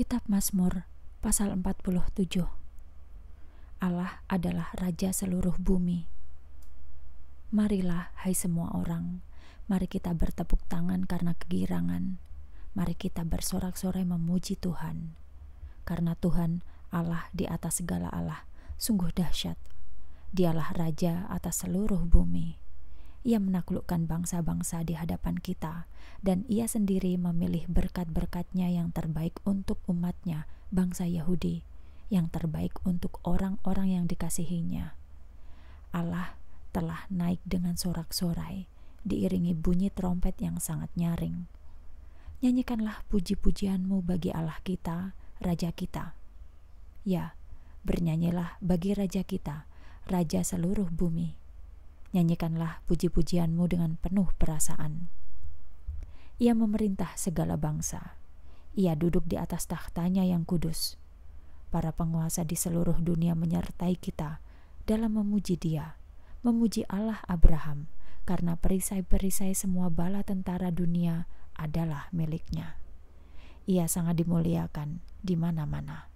Kitab Mazmur pasal 47 Allah adalah Raja seluruh bumi. Marilah hai semua orang, mari kita bertepuk tangan karena kegirangan. Mari kita bersorak-sorai memuji Tuhan. Karena Tuhan Allah di atas segala Allah, sungguh dahsyat. Dialah Raja atas seluruh bumi. Ia menaklukkan bangsa-bangsa di hadapan kita, dan ia sendiri memilih berkat-berkatnya yang terbaik untuk umatnya, bangsa Yahudi, yang terbaik untuk orang-orang yang dikasihinya. Allah telah naik dengan sorak-sorai, diiringi bunyi trompet yang sangat nyaring. Nyanyikanlah puji-pujianmu bagi Allah kita, Raja kita. Ya, bernyanyilah bagi Raja kita, Raja seluruh bumi nyanyikanlah puji-pujianmu dengan penuh perasaan. Ia memerintah segala bangsa. Ia duduk di atas tahtanya yang kudus. Para penguasa di seluruh dunia menyertai kita dalam memuji Dia, memuji Allah Abraham, karena perisai-perisai semua bala tentara dunia adalah miliknya. Ia sangat dimuliakan di mana-mana.